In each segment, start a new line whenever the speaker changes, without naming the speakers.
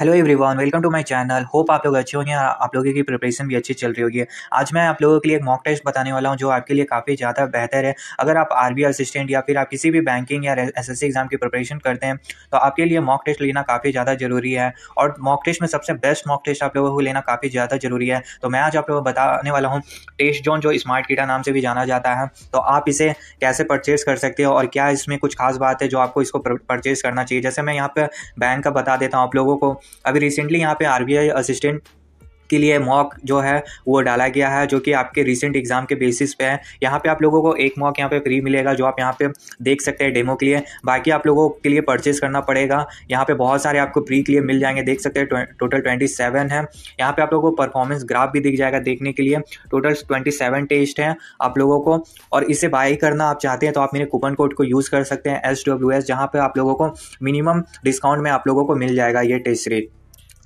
hello everyone welcome to my channel hope आप लोग अच्छे होंगे आप लोगों की प्रिपरेशन भी अच्छी चल रही होगी आज मैं आप लोगों के लिए एक मॉक टेस्ट बताने वाला हूं जो आपके लिए काफ़ी ज़्यादा बेहतर है अगर आप आरबीआई असिस्टेंट या फिर आप किसी भी बैंकिंग या एसएससी एग्जाम की प्रिपरेशन करते हैं तो आपके लिए मॉक टेस्ट लेना काफ़ी ज़्यादा जरूरी है और मॉक टेस्ट में सबसे बेस्ट मॉक टेस्ट आप लोगों को लेना काफ़ी ज़्यादा जरूरी है तो मैं आज आप लोगों को बताने वाला हूँ टेस्ट जोन जो स्मार्ट कीटा नाम से भी जाना जाता है तो आप इसे कैसे परचेज कर सकते हो और क्या इसमें कुछ खास बात है जो आपको इसको परचेज करना चाहिए जैसे मैं यहाँ पर बैंक का बता देता हूँ आप लोगों को अभी रिसेंटली यहाँ पे आर असिस्टेंट इसके लिए मॉक जो है वो डाला गया है जो कि आपके रिसेंट एग्जाम के बेसिस पे है यहाँ पे आप लोगों को एक मॉक यहाँ पे फ्री मिलेगा जो आप यहाँ पे देख सकते हैं डेमो के लिए बाकी आप लोगों के लिए परचेज करना पड़ेगा यहाँ पे बहुत सारे आपको प्री के लिए मिल जाएंगे देख सकते हैं टोटल ट्वेंटी सेवन है यहाँ पे आप लोगों को परफॉर्मेंस ग्राफ भी दिख जाएगा देखने के लिए टोटल ट्वेंटी सेवन टेस्ट हैं आप लोगों को और इसे बाई करना आप चाहते हैं तो आप मेरे कूपन कोड को यूज़ कर सकते हैं एस डब्ल्यू एस जहाँ पर आप लोगों को मिनिमम डिस्काउंट में आप लोगों को मिल जाएगा ये टेस्ट रेट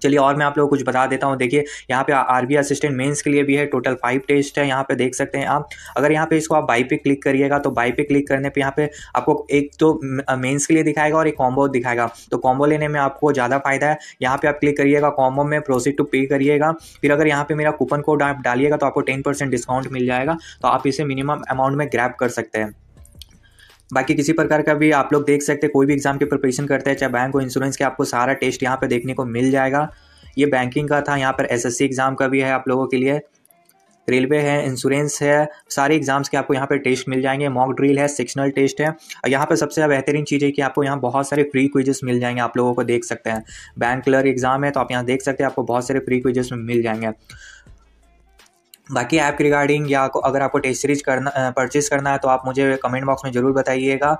चलिए और मैं आप लोगों को कुछ बता देता हूँ देखिए यहाँ पे आर बी असिस्टेंट मेंस के लिए भी है टोटल फाइव टेस्ट है यहाँ पे देख सकते हैं आप अगर यहाँ पे इसको आप बाई पे क्लिक करिएगा तो बाई पे क्लिक करने पे यहाँ पे आपको एक तो मेंस के लिए दिखाएगा और एक कॉम्बो दिखाएगा तो कॉम्बो लेने में आपको ज़्यादा फायदा है यहाँ पे आप क्लिक करिएगा कॉम्बो में प्रोसीड टू पे करिएगा फिर अगर यहाँ पे मेरा कूपन कोड आप डालिएगा तो आपको टेन डिस्काउंट मिल जाएगा तो आप इसे मिनिमम अमाउंट में ग्रैप कर सकते हैं बाकी किसी प्रकार का भी आप लोग देख सकते हैं कोई भी एग्ज़ाम की प्रिपरेशन करते हैं चाहे बैंक हो इंश्योरेंस के आपको सारा टेस्ट यहाँ पर देखने को मिल जाएगा ये बैंकिंग का था यहाँ पर एस एग्ज़ाम का भी है आप लोगों के लिए रेलवे है इंश्योरेंस है सारे एग्जाम्स के आपको यहाँ पर टेस्ट मिल जाएंगे मॉक ड्रिल है सेक्शनल टेस्ट है और यहाँ पर सबसे बेहतरीन चीज़ है कि आपको यहाँ बहुत सारे फ्री क्विजेस मिल जाएंगे आप लोगों को देख सकते हैं बैंक क्लर एग्जाम है तो आप यहाँ देख सकते हैं आपको बहुत सारे फ्री क्विजेस मिल जाएंगे बाकी ऐप के रिगार्डिंग या अगर आपको टेस्ट सीरीज करना परचेज़ करना है तो आप मुझे कमेंट बॉक्स में ज़रूर बताइएगा